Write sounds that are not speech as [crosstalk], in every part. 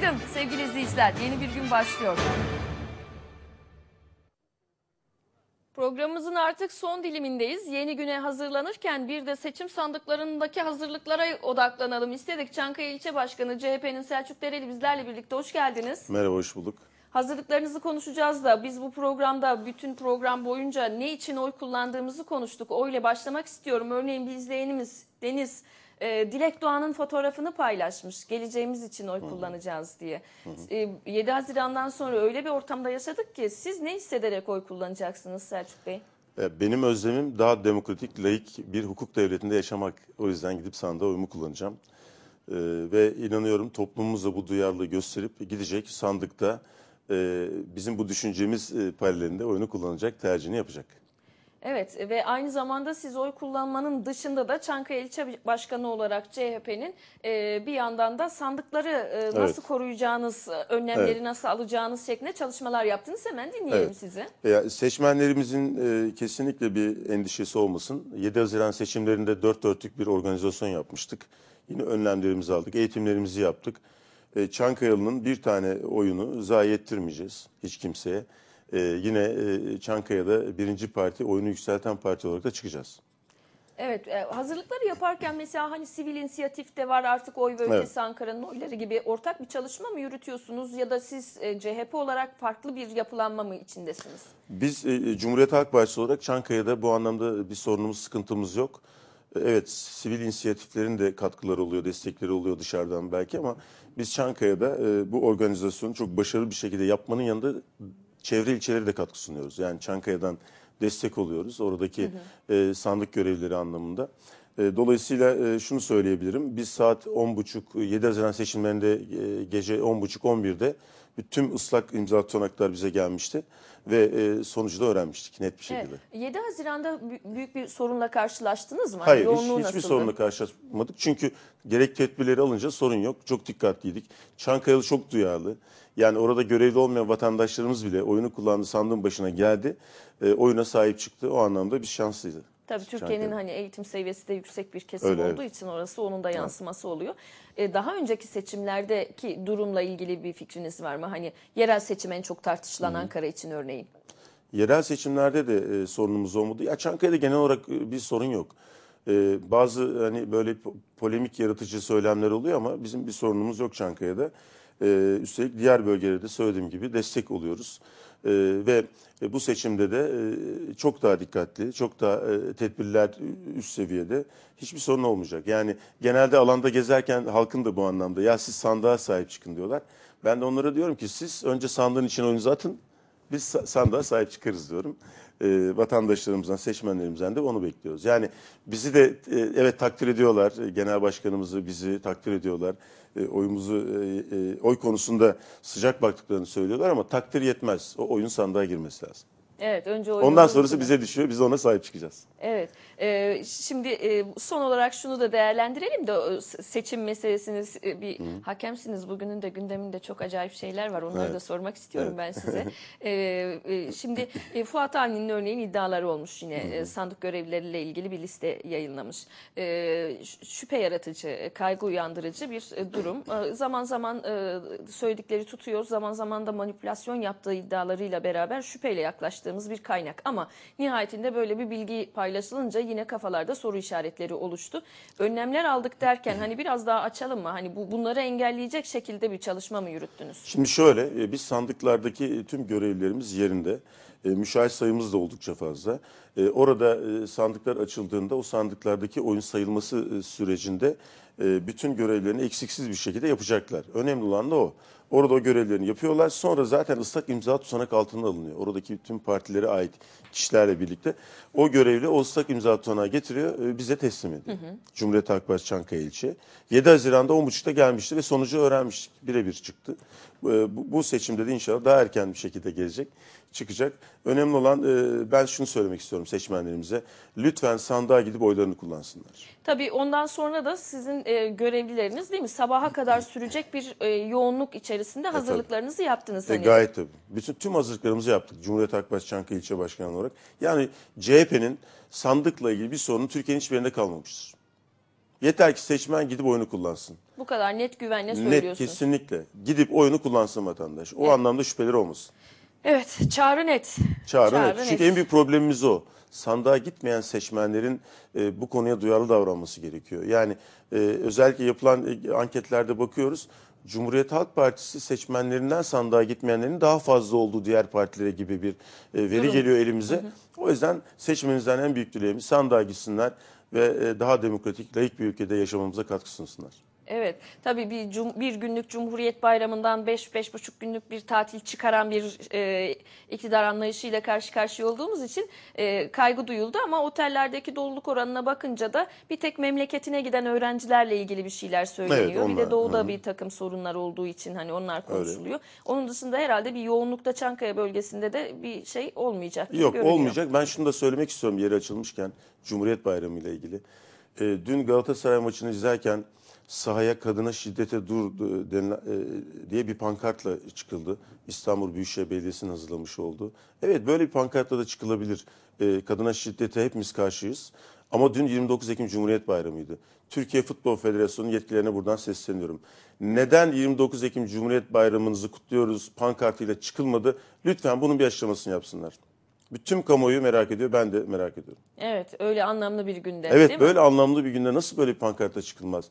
Günaydın sevgili izleyiciler. Yeni bir gün başlıyor. Programımızın artık son dilimindeyiz. Yeni güne hazırlanırken bir de seçim sandıklarındaki hazırlıklara odaklanalım istedik. Çankaya İlçe Başkanı CHP'nin Selçuk Dereli bizlerle birlikte hoş geldiniz. Merhaba hoş bulduk. Hazırlıklarınızı konuşacağız da biz bu programda bütün program boyunca ne için oy kullandığımızı konuştuk. O ile başlamak istiyorum. Örneğin bir izleyenimiz Deniz e, Dilek Doğan'ın fotoğrafını paylaşmış. Geleceğimiz için oy kullanacağız diye. Hı E, 7 Haziran'dan sonra öyle bir ortamda yaşadık ki siz ne hissederek oy kullanacaksınız Selçuk Bey? E, benim özlemim daha demokratik, laik bir hukuk devletinde yaşamak. O yüzden gidip sandığa oyumu kullanacağım. Ee, ve inanıyorum toplumumuz bu duyarlılığı gösterip gidecek sandıkta e, bizim bu düşüncemiz e, paralelinde oyunu kullanacak, tercihini yapacak. Evet e, ve aynı zamanda siz oy kullanmanın dışında da Çankaya İlçe Başkanı olarak CHP'nin e, bir yandan da sandıkları e, nasıl evet. koruyacağınız, önlemleri evet. nasıl alacağınız şeklinde çalışmalar yaptınız. Hemen dinleyelim evet. sizi. E, seçmenlerimizin kesinlikle bir endişesi olmasın. 7 Haziran seçimlerinde dört dörtlük bir organizasyon yapmıştık. Yine önlemlerimizi aldık, eğitimlerimizi yaptık. E, Çankayalı'nın bir tane oyunu zayi ettirmeyeceğiz hiç kimseye. Ee, yine e, Çankaya'da birinci parti oyunu yükselten parti olarak da çıkacağız. Evet e, hazırlıkları yaparken mesela hani sivil inisiyatif de var artık oy ve ötesi evet. Ankara'nın oyları gibi ortak bir çalışma mı yürütüyorsunuz ya da siz e, CHP olarak farklı bir yapılanma mı içindesiniz? Biz Cumhuriyet Halk Partisi olarak Çankaya'da bu anlamda bir sorunumuz sıkıntımız yok. evet sivil inisiyatiflerin de katkıları oluyor destekleri oluyor dışarıdan belki ama biz Çankaya'da bu organizasyonu çok başarılı bir şekilde yapmanın yanında çevre ilçeleri de katkı sunuyoruz. Yani Çankaya'dan destek oluyoruz oradaki hı hı. E, sandık görevleri anlamında. E, dolayısıyla e, şunu söyleyebilirim. Biz saat 10.30 7 Haziran seçimlerinde e, gece 10.30 11'de Tüm ıslak imza tutanaklar bize gelmişti ve e, sonucu da öğrenmiştik net bir şekilde. Evet. 7 Haziran'da büyük bir sorunla karşılaştınız mı? Hani Hayır, hiç, hiçbir nasıldı? sorunla karşılaşmadık. Çünkü gerek tedbirleri alınca sorun yok. Çok dikkatliydik. Çankaya'lı çok duyarlı. Yani orada görevli olmayan vatandaşlarımız bile oyunu kullandı sandığın başına geldi. E, oyuna sahip çıktı. O anlamda biz şanslıydı. Tabii Türkiye'nin hani eğitim seviyesi de yüksek bir kesim Öyle, olduğu evet. için orası onun da yansıması evet. oluyor. Ee, daha önceki seçimlerdeki durumla ilgili bir fikriniz var mı? Hani yerel seçim en çok tartışılan Hı. Ankara için örneğin. Yerel seçimlerde de e, sorunumuz olmadı. Ya Çankaya'da genel olarak e, bir sorun yok. E, bazı hani böyle polemik yaratıcı söylemler oluyor ama bizim bir sorunumuz yok Çankaya'da. Ee, üstelik diğer bölgelerde söylediğim gibi destek oluyoruz. Ee, ve e, bu seçimde de e, çok daha dikkatli, çok daha e, tedbirler üst seviyede hiçbir sorun olmayacak. Yani genelde alanda gezerken halkın da bu anlamda ya siz sandığa sahip çıkın diyorlar. Ben de onlara diyorum ki siz önce sandığın için oyunuzu atın, biz sandığa sahip çıkarız diyorum e, vatandaşlarımızdan, seçmenlerimizden de onu bekliyoruz. Yani bizi de e, evet takdir ediyorlar. E, genel başkanımızı bizi takdir ediyorlar. E, oyumuzu e, e, oy konusunda sıcak baktıklarını söylüyorlar ama takdir yetmez. O oyun sandığa girmesi lazım. Evet, önce Ondan sonrası bize düşüyor. Biz de ona sahip çıkacağız. Evet. Ee, şimdi e, son olarak şunu da değerlendirelim de seçim meselesiniz e, bir Hı. hakemsiniz. Bugünün de gündeminde çok acayip şeyler var. Onları evet. da sormak istiyorum evet. ben size. ee, [laughs] şimdi Fuat Avni'nin örneğin iddiaları olmuş yine e, sandık görevlileriyle ilgili bir liste yayınlamış. E, şüphe yaratıcı, kaygı uyandırıcı bir durum. zaman zaman söyledikleri tutuyor. Zaman zaman da manipülasyon yaptığı iddialarıyla beraber şüpheyle yaklaştı ulaştığımız bir kaynak. Ama nihayetinde böyle bir bilgi paylaşılınca yine kafalarda soru işaretleri oluştu. Önlemler aldık derken hani biraz daha açalım mı? Hani bu bunları engelleyecek şekilde bir çalışma mı yürüttünüz? Şimdi şöyle e, biz sandıklardaki e, tüm görevlerimiz yerinde. E, müşahit sayımız da oldukça fazla. E, orada e, sandıklar açıldığında o sandıklardaki oyun sayılması e, sürecinde e, bütün görevlerini eksiksiz bir şekilde yapacaklar. Önemli olan da o. Orada o görevlerini yapıyorlar. Sonra zaten ıslak imza tutanak altına alınıyor. Oradaki tüm partilere ait kişilerle birlikte o görevli o ıslak imza tutanağı getiriyor e, bize teslim ediyor. Hı hı. Cumhuriyet Halk Çankaya ilçe. 7 Haziran'da 10.30'da gelmişti ve sonucu öğrenmiştik. Birebir çıktı. E, bu seçimde de inşallah daha erken bir şekilde gelecek çıkacak. Önemli olan e, ben şunu söylemek istiyorum seçmenlerimize. Lütfen sandığa gidip oylarını kullansınlar. Tabii ondan sonra da sizin e, görevlileriniz değil mi? Sabaha kadar sürecek bir e, yoğunluk içerisinde e, hazırlıklarınızı yaptınız. E, sanıyorum. gayet tabii. Bütün tüm hazırlıklarımızı yaptık. Cumhuriyet Halk Partisi Çankaya İlçe Başkanı olarak. Yani CHP'nin sandıkla ilgili bir sorunu Türkiye'nin hiçbir yerinde kalmamıştır. Yeter ki seçmen gidip oyunu kullansın. Bu kadar net güvenle söylüyorsunuz. Net kesinlikle. Gidip oyunu kullansın vatandaş. O Evet. anlamda şüpheleri olmasın. Evet, çağrı net. Çağrı, çağrı net. net. Çünkü en büyük problemimiz o. Sandığa gitmeyen seçmenlerin e, bu konuya duyarlı davranması gerekiyor. Yani e, özellikle yapılan e, anketlerde bakıyoruz. Cumhuriyet Halk Partisi seçmenlerinden sandığa gitmeyenlerin daha fazla olduğu diğer partilere gibi bir e, veri Durum. geliyor elimize. Hı hı. O yüzden seçmenimizden en büyük dileğimiz sandığa gitsinler ve e, daha demokratik, layık bir ülkede yaşamamıza katkı sunsunlar. Evet. Tabii bir, cum bir günlük Cumhuriyet Bayramı'ndan 5-5,5 günlük bir tatil çıkaran bir e, iktidar anlayışıyla karşı karşıya olduğumuz için e, kaygı duyuldu ama otellerdeki doluluk oranına bakınca da bir tek memleketine giden öğrencilerle ilgili bir şeyler söyleniyor. Evet, onlar, bir de doğuda hı. bir takım sorunlar olduğu için hani onlar konuşuluyor. Öyle. Onun dışında herhalde bir yoğunlukta Çankaya bölgesinde de bir şey olmayacak. Yok görünüyor. olmayacak. Ben şunu da söylemek istiyorum yeri açılmışken Cumhuriyet Bayramı ile ilgili. E, dün Galatasaray maçını izlerken sahaya kadına şiddete dur e, denilen, e, diye bir pankartla çıkıldı. İstanbul Büyükşehir Belediyesi hazırlamış oldu. Evet böyle bir pankartla da çıkılabilir. E, kadına şiddete hepimiz karşıyız. Ama dün 29 Ekim Cumhuriyet Bayramı'ydı. Türkiye Futbol Federasyonu yetkililerine buradan sesleniyorum. Neden 29 Ekim Cumhuriyet Bayramınızı kutluyoruz pankartıyla çıkılmadı? Lütfen bunun bir açıklamasını yapsınlar. Bütün kamuoyu merak ediyor, ben de merak ediyorum. Evet, öyle anlamlı bir günde. Evet, böyle mi? anlamlı bir günde nasıl böyle bir pankarta çıkılmaz?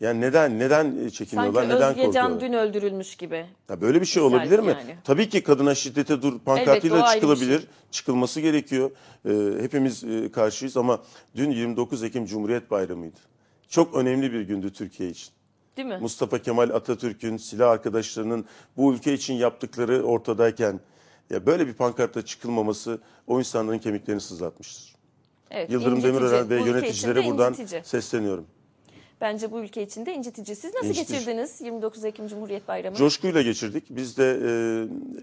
Yani neden neden e, çekiniyorlar? Sanki neden Özge Can korkuyorlar? dün öldürülmüş gibi. Ya böyle bir şey Misal olabilir mi? yani. Tabii ki kadına şiddete dur pankartıyla o ayrı bir şey. çıkılabilir. Çıkılması gerekiyor. Ee, hepimiz e, karşıyız ama dün 29 Ekim Cumhuriyet Bayramı'ydı. Çok önemli bir gündü Türkiye için. Değil mi? Mustafa Kemal Atatürk'ün, silah arkadaşlarının bu ülke için yaptıkları ortadayken ya böyle bir pankartla çıkılmaması o insanların kemiklerini sızlatmıştır. Evet, Yıldırım incitici. Demirören ve Bu yöneticilere buradan incitici. sesleniyorum bence bu ülke için de incitici. Siz nasıl İncitici. geçirdiniz 29 Ekim Cumhuriyet Bayramı? Coşkuyla geçirdik. Biz de e,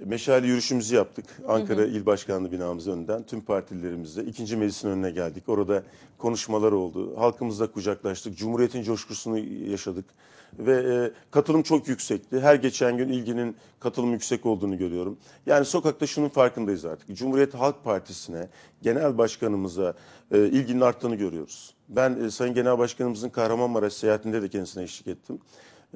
meşale yürüyüşümüzü yaptık. Ankara hı hı. İl Başkanlığı binamızın önünden tüm partilerimizle ikinci meclisin önüne geldik. Orada konuşmalar oldu. Halkımızla kucaklaştık. Cumhuriyetin coşkusunu yaşadık ve e, katılım çok yüksekti. Her geçen gün ilginin katılım yüksek olduğunu görüyorum. Yani sokakta şunun farkındayız artık. Cumhuriyet Halk Partisi'ne, genel başkanımıza, e, ilginin arttığını görüyoruz. Ben e, Sayın Genel Başkanımızın Kahramanmaraş seyahatinde de kendisine eşlik ettim.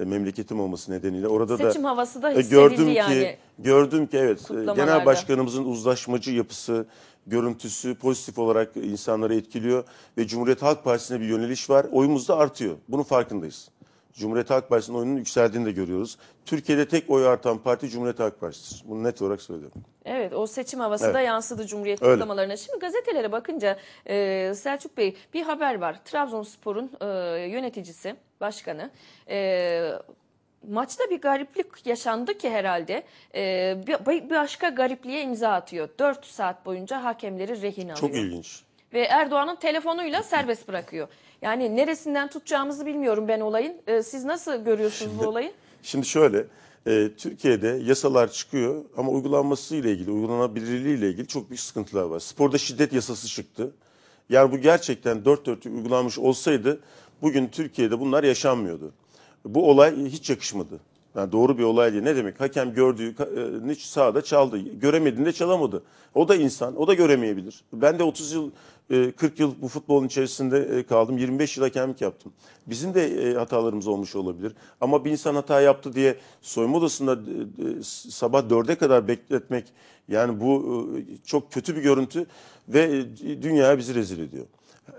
E, memleketim olması nedeniyle orada Seçim da havası da e, gördüm yani. ki gördüm ki evet e, genel başkanımızın uzlaşmacı yapısı, görüntüsü pozitif olarak insanları etkiliyor ve Cumhuriyet Halk Partisi'ne bir yöneliş var. Oyumuz da artıyor. Bunun farkındayız. Cumhuriyet Halk Partisi'nin oyunun yükseldiğini de görüyoruz. Türkiye'de tek oy artan parti Cumhuriyet Halk Partisi. Bunu net olarak söylüyorum. Evet o seçim havası evet. da yansıdı Cumhuriyet Öyle. kutlamalarına. Şimdi gazetelere bakınca e, Selçuk Bey bir haber var. Trabzonspor'un e, yöneticisi, başkanı... E, maçta bir gariplik yaşandı ki herhalde e, bir, başka garipliğe imza atıyor. 4 saat boyunca hakemleri rehin alıyor. Çok ilginç. Ve Erdoğan'ın telefonuyla serbest bırakıyor. Yani neresinden tutacağımızı bilmiyorum ben olayın. E, siz nasıl görüyorsunuz şimdi, bu olayı? Şimdi şöyle, e, Türkiye'de yasalar çıkıyor ama uygulanması ile ilgili, uygulanabilirliği ile ilgili çok büyük sıkıntılar var. Sporda şiddet yasası çıktı. Yani bu gerçekten dört dörtlük uygulanmış olsaydı bugün Türkiye'de bunlar yaşanmıyordu. Bu olay hiç yakışmadı. Yani doğru bir olay değil. Ne demek? Hakem gördüğü e, sağda çaldı. Göremediğinde çalamadı. O da insan. O da göremeyebilir. Ben de 30 yıl 40 ee, yıl bu futbolun içerisinde e, kaldım. 25 yıl hakemlik yaptım. Bizim de e, hatalarımız olmuş olabilir. Ama bir insan hata yaptı diye soyunma odasında sabah 4'e kadar bekletmek yani bu e, çok kötü bir görüntü ve dünyaya bizi rezil ediyor.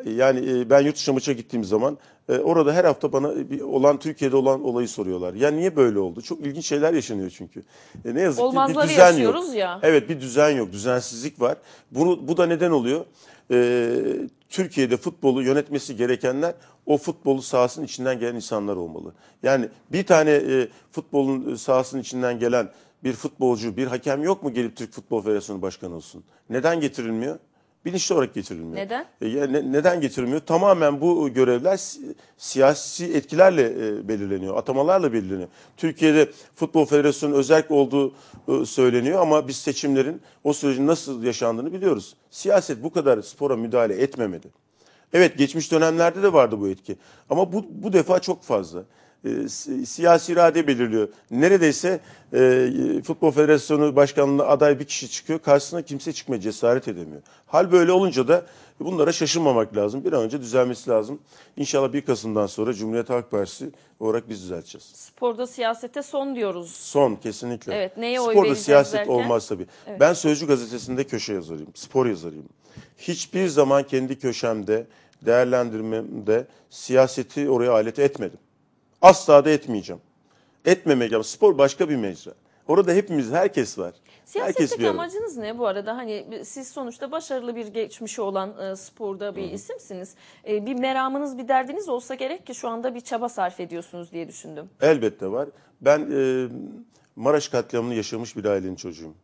Yani ben yurt dışına maça gittiğim zaman orada her hafta bana olan Türkiye'de olan olayı soruyorlar. Ya niye böyle oldu? Çok ilginç şeyler yaşanıyor çünkü. ne yazık ki bir düzen yok. ya. Evet bir düzen yok. Düzensizlik var. Bunu, bu da neden oluyor? e, Türkiye'de futbolu yönetmesi gerekenler o futbolu sahasının içinden gelen insanlar olmalı. Yani bir tane e, futbolun e, sahasının içinden gelen bir futbolcu, bir hakem yok mu gelip Türk Futbol Federasyonu Başkanı olsun? Neden getirilmiyor? bilinçli olarak getirilmiyor. Neden? E, yani neden getirilmiyor? Tamamen bu görevler siyasi etkilerle e, belirleniyor, atamalarla belirleniyor. Türkiye'de Futbol Federasyonu özerk olduğu e, söyleniyor ama biz seçimlerin o sürecin nasıl yaşandığını biliyoruz. Siyaset bu kadar spora müdahale etmemeli. Evet geçmiş dönemlerde de vardı bu etki ama bu, bu defa çok fazla. E, siyasi irade belirliyor. Neredeyse e, Futbol Federasyonu Başkanlığı'na aday bir kişi çıkıyor. Karşısına kimse çıkmaya cesaret edemiyor. Hal böyle olunca da bunlara şaşırmamak lazım. Bir an önce düzelmesi lazım. İnşallah 1 Kasım'dan sonra Cumhuriyet Halk Partisi olarak biz düzelteceğiz. Sporda siyasete son diyoruz. Son kesinlikle. Evet neye oy Sporda siyaset derken? olmaz tabii. Evet. Ben Sözcü gazetesinde köşe yazarıyım. Spor yazarıyım. Hiçbir zaman kendi köşemde değerlendirmemde siyaseti oraya alet etmedim. Asla da etmeyeceğim. Etmemek Spor başka bir mecra. Orada hepimiz, herkes var. Siyasetteki Herkes amacınız ne bu arada? Hani siz sonuçta başarılı bir geçmişi olan e, sporda bir Hı. isimsiniz. E, bir meramınız, bir derdiniz olsa gerek ki şu anda bir çaba sarf ediyorsunuz diye düşündüm. Elbette var. Ben e, Maraş katliamını yaşamış bir ailenin çocuğuyum.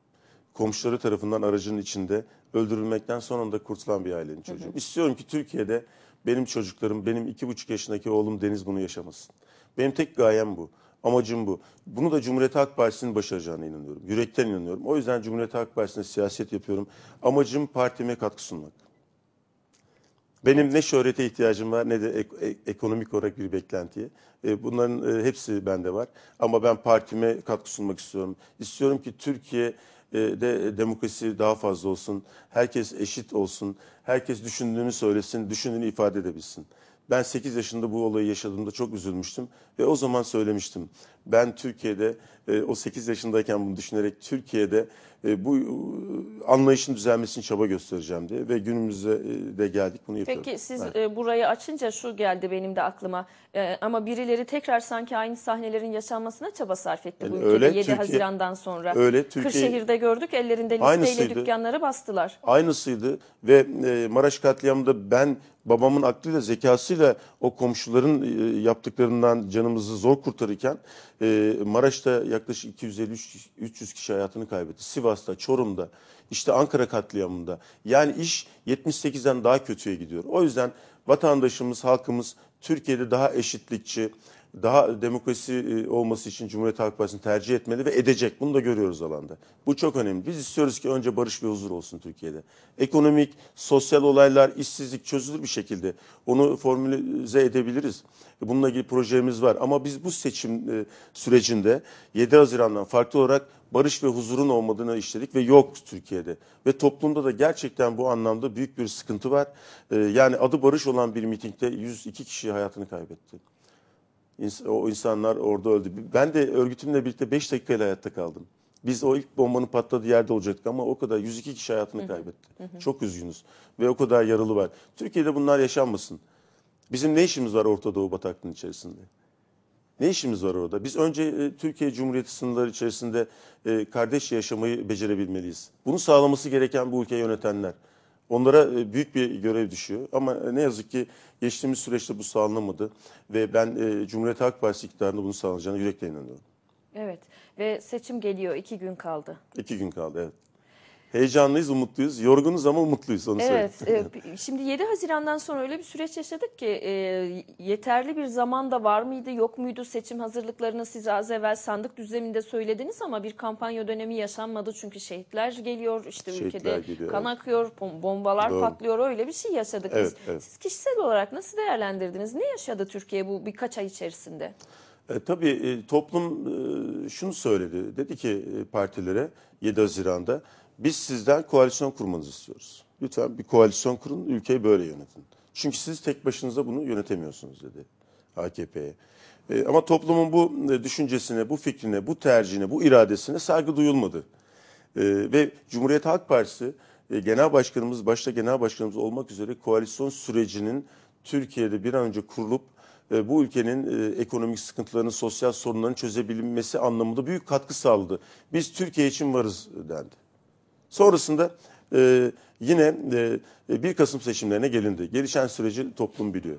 Komşuları tarafından aracının içinde öldürülmekten sonunda kurtulan bir ailenin çocuğuyum. İstiyorum ki Türkiye'de benim çocuklarım, benim iki buçuk yaşındaki oğlum Deniz bunu yaşamasın. Benim tek gayem bu. Amacım bu. Bunu da Cumhuriyet Halk Partisi'nin başaracağına inanıyorum. Yürekten inanıyorum. O yüzden Cumhuriyet Halk Partisi'nde siyaset yapıyorum. Amacım partime katkı sunmak. Benim ne şöhrete ihtiyacım var ne de ek- e, ekonomik olarak bir beklentiye. E, bunların e, hepsi bende var. Ama ben partime katkı sunmak istiyorum. İstiyorum ki Türkiye ee, de e, demokrasi daha fazla olsun, herkes eşit olsun, herkes düşündüğünü söylesin, düşündüğünü ifade edebilsin. Ben 8 yaşında bu olayı yaşadığımda çok üzülmüştüm ve o zaman söylemiştim. Ben Türkiye'de e, o 8 yaşındayken bunu düşünerek Türkiye'de e, bu e, anlayışın düzelmesini çaba göstereceğim diye ve günümüze de geldik bunu yapıyoruz. Peki siz evet. burayı açınca şu geldi benim de aklıma ama birileri tekrar sanki aynı sahnelerin yaşanmasına çaba sarf etti yani bu öyle, ülkede 7 Türkiye, Haziran'dan sonra. Öyle Türkiye, Kırşehir'de gördük ellerinde listeyle aynısıydı, dükkanları bastılar. Aynısıydı ve Maraş katliamında ben babamın aklıyla zekasıyla o komşuların e, yaptıklarından canımızı zor kurtarırken e, Maraş'ta yaklaşık 250-300 kişi hayatını kaybetti. Sivas'ta, Çorum'da, işte Ankara katliamında. Yani iş 78'den daha kötüye gidiyor. O yüzden vatandaşımız, halkımız Türkiye'de daha eşitlikçi, daha demokrasi e, olması için Cumhuriyet Halk Partisi'ni tercih etmeli ve edecek. Bunu da görüyoruz alanda. Bu çok önemli. Biz istiyoruz ki önce barış ve huzur olsun Türkiye'de. Ekonomik, sosyal olaylar, işsizlik çözülür bir şekilde. Onu formülize edebiliriz. E, bununla ilgili projemiz var. Ama biz bu seçim e, sürecinde 7 Haziran'dan farklı olarak barış ve huzurun olmadığını işledik ve yok Türkiye'de. Ve toplumda da gerçekten bu anlamda büyük bir sıkıntı var. Ee, yani adı barış olan bir mitingde 102 kişi hayatını kaybetti. o insanlar orada öldü. Ben de örgütümle birlikte 5 dakikayla hayatta kaldım. Biz o ilk bombanın patladığı yerde olacaktık ama o kadar 102 kişi hayatını kaybetti. Çok üzgünüz ve o kadar yaralı var. Türkiye'de bunlar yaşanmasın. Bizim ne işimiz var Orta Doğu bataklığının içerisinde? Ne işimiz var orada? Biz önce e, Türkiye Cumhuriyeti sınırları içerisinde e, kardeş yaşamayı becerebilmeliyiz. Bunu sağlaması gereken bu ülkeyi yönetenler. Onlara e, büyük bir görev düşüyor ama ne yazık ki geçtiğimiz süreçte bu sağlanmadı ve ben e, Cumhuriyet Halk Partisi iktidarında bunu sağlanacağına yürekle inanıyorum. Evet ve seçim geliyor iki gün kaldı. İki gün kaldı evet heyecanlıyız, umutluyuz. Yorgunuz ama umutluyuz onu evet, söyleyeyim. Evet. E, şimdi 7 Haziran'dan sonra öyle bir süreç yaşadık ki e, yeterli bir zaman da var mıydı, yok muydu seçim hazırlıklarını siz az evvel sandık düzleminde söylediniz ama bir kampanya dönemi yaşanmadı çünkü şehitler geliyor, işte şehitler ülkede gidiyor, kan akıyor, bombalar Doğru. patlıyor öyle bir şey yaşadık evet, biz. Evet. Siz kişisel olarak nasıl değerlendirdiniz? Ne yaşadı Türkiye bu birkaç ay içerisinde? E, tabii e, toplum e, şunu söyledi. Dedi ki e, partilere 7 Haziran'da biz sizden koalisyon kurmanızı istiyoruz. Lütfen bir koalisyon kurun, ülkeyi böyle yönetin. Çünkü siz tek başınıza bunu yönetemiyorsunuz dedi AKP'ye. E, ama toplumun bu e, düşüncesine, bu fikrine, bu tercihine, bu iradesine saygı duyulmadı. E, ve Cumhuriyet Halk Partisi e, Genel Başkanımız, başta Genel Başkanımız olmak üzere koalisyon sürecinin Türkiye'de bir an önce kurulup e, bu ülkenin e, ekonomik sıkıntılarını, sosyal sorunlarını çözebilmesi anlamında büyük katkı sağladı. Biz Türkiye için varız dendi. Sonrasında e, yine e, 1 Kasım seçimlerine gelindi. Gelişen süreci toplum biliyor.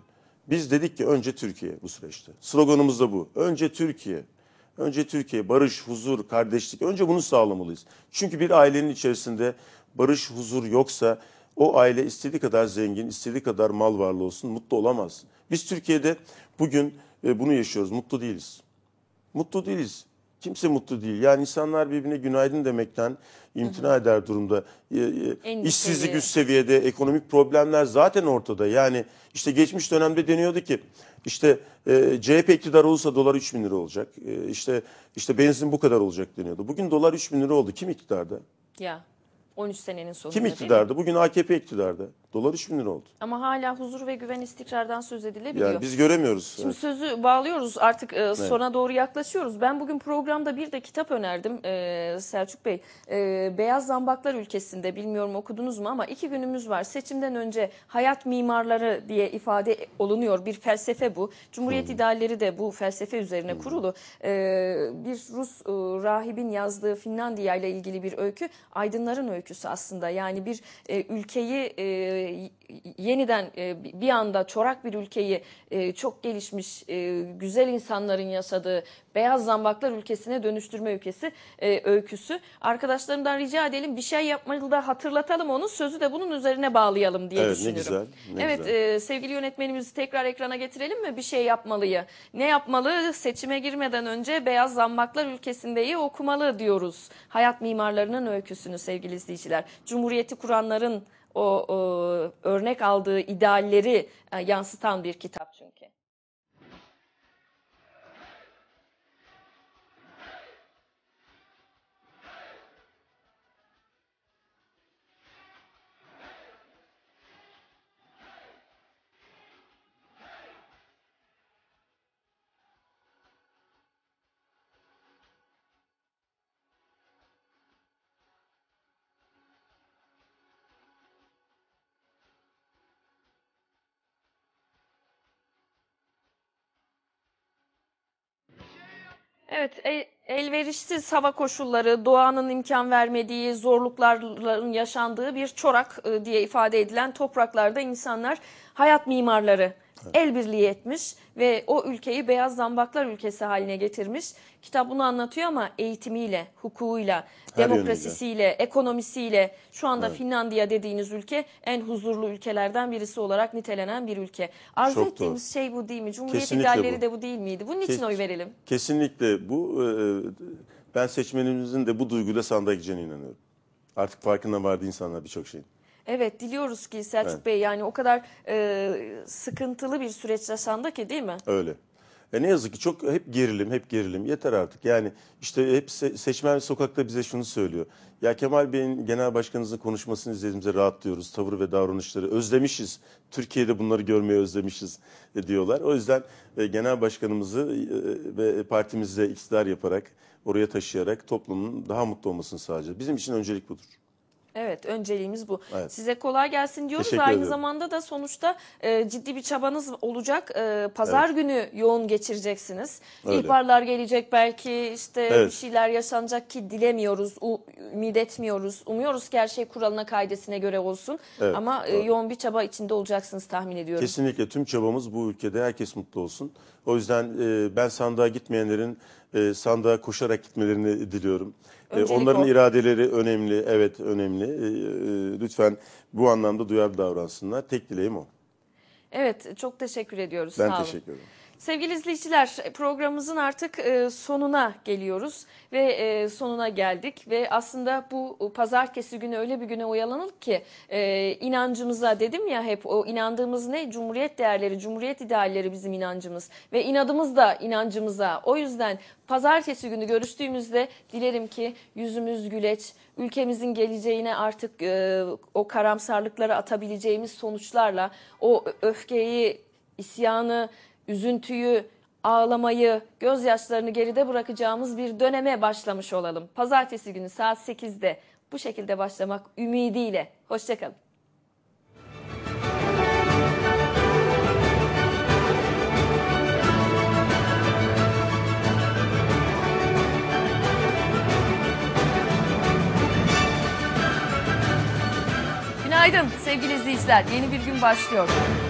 Biz dedik ki önce Türkiye bu süreçte. Sloganımız da bu. Önce Türkiye. Önce Türkiye barış, huzur, kardeşlik. Önce bunu sağlamalıyız. Çünkü bir ailenin içerisinde barış, huzur yoksa o aile istediği kadar zengin, istediği kadar mal varlığı olsun mutlu olamaz. Biz Türkiye'de bugün e, bunu yaşıyoruz. Mutlu değiliz. Mutlu değiliz. Kimse mutlu değil. Yani insanlar birbirine günaydın demekten imtina hı hı. eder durumda. Ee, e, Endişeli. İşsizlik üst seviyede, ekonomik problemler zaten ortada. Yani işte geçmiş dönemde deniyordu ki işte e, CHP iktidarı olursa dolar 3 bin lira olacak. E, işte işte benzin bu kadar olacak deniyordu. Bugün dolar 3 bin lira oldu. Kim iktidarda? Ya 13 senenin sonunda Kim iktidarda? Bugün AKP iktidarda. Dolar 3 bin lira oldu. Ama hala huzur ve güven istikrardan söz edilebiliyor. Yani biz göremiyoruz. Şimdi evet. sözü bağlıyoruz artık e, evet. sona doğru yaklaşıyoruz. Ben bugün programda bir de kitap önerdim e, Selçuk Bey. E, Beyaz Zambaklar ülkesinde bilmiyorum okudunuz mu ama iki günümüz var. Seçimden önce hayat mimarları diye ifade olunuyor. Bir felsefe bu. Cumhuriyet hmm. idealleri de bu felsefe üzerine hmm. kurulu. E, bir Rus e, rahibin yazdığı Finlandiya ile ilgili bir öykü aydınların öyküsü aslında. Yani bir e, ülkeyi... E, e, yeniden e, bir anda çorak bir ülkeyi e, çok gelişmiş, e, güzel insanların yaşadığı beyaz zambaklar ülkesine dönüştürme ülkesi e, öyküsü. Arkadaşlarımdan rica edelim bir şey yapmayı da hatırlatalım onun sözü de bunun üzerine bağlayalım diye evet, düşünüyorum. Ne güzel, ne evet güzel. Evet, sevgili yönetmenimizi tekrar ekrana getirelim mi bir şey yapmalıyı? Ne yapmalı? Seçime girmeden önce beyaz zambaklar ülkesindeyi okumalı diyoruz. Hayat mimarlarının öyküsünü sevgili izleyiciler. Cumhuriyeti kuranların o, o örnek aldığı idealleri e, yansıtan bir kitap. Evet, e, elverişsiz hava koşulları, doğanın imkan vermediği, zorlukların yaşandığı bir çorak e, diye ifade edilen topraklarda insanlar hayat mimarları Evet. El birliği etmiş ve o ülkeyi beyaz zambaklar ülkesi haline getirmiş. Kitap bunu anlatıyor ama eğitimiyle, hukukuyla, demokrasisiyle, ekonomisiyle şu anda evet. Finlandiya dediğiniz ülke en huzurlu ülkelerden birisi olarak nitelenen bir ülke. Arzu Çok ettiğimiz doğru. şey bu değil mi? Cumhuriyet Kesinlikle idealleri bu. de bu değil miydi? Bunun Ke için oy verelim. Kesinlikle bu. E, e, ben seçmenimizin de bu duyguyla sandığa gideceğine inanıyorum. Artık farkında vardı insanlar birçok şeyin. Evet diliyoruz ki Selçuk evet. Bey yani o kadar e, sıkıntılı bir süreç yaşandı ki değil mi? Öyle. E ne yazık ki çok hep gerilim, hep gerilim. Yeter artık. Yani işte hep seçmen sokakta bize şunu söylüyor. Ya Kemal Bey'in genel başkanınızın konuşmasını izlediğimizde rahatlıyoruz. Tavır ve davranışları özlemişiz. Türkiye'de bunları görmeyi özlemişiz e, diyorlar. O yüzden e, genel başkanımızı e, ve partimizde iktidar yaparak, oraya taşıyarak toplumun daha mutlu olmasını sağlayacağız. Bizim için öncelik budur. Evet önceliğimiz bu. Evet. Size kolay gelsin diyoruz. Teşekkür Aynı ediyorum. zamanda da sonuçta e, ciddi bir çabanız olacak. E, Pazar evet. günü yoğun geçireceksiniz. Öyle. İhbarlar gelecek belki işte evet. bir şeyler yaşanacak ki dilemiyoruz, ümit etmiyoruz. Umuyoruz ki her şey kuralına kaidesine göre olsun. Evet, Ama e, yoğun bir çaba içinde olacaksınız tahmin ediyorum. Kesinlikle tüm çabamız bu ülkede herkes mutlu olsun. O yüzden e, ben sandığa gitmeyenlerin e, sandığa koşarak gitmelerini diliyorum. E, onların o. iradeleri önemli, evet önemli. E, e, lütfen bu anlamda duyarlı davransınlar. Tek dileğim o. Evet, çok teşekkür ediyoruz. Ben Sağ olun. teşekkür ederim. Sevgili izleyiciler programımızın artık e, sonuna geliyoruz ve e, sonuna geldik ve aslında bu pazartesi günü öyle bir güne oyalanıp ki e, inancımıza dedim ya hep o inandığımız ne? Cumhuriyet değerleri, cumhuriyet idealleri bizim inancımız ve inadımız da inancımıza. O yüzden pazartesi günü görüştüğümüzde dilerim ki yüzümüz güleç, ülkemizin geleceğine artık o karamsarlıkları atabileceğimiz sonuçlarla o öfkeyi, isyanı, üzüntüyü, ağlamayı, gözyaşlarını geride bırakacağımız bir döneme başlamış olalım. Pazartesi günü saat 8'de bu şekilde başlamak ümidiyle. Hoşçakalın. Günaydın sevgili izleyiciler. Yeni bir gün başlıyor.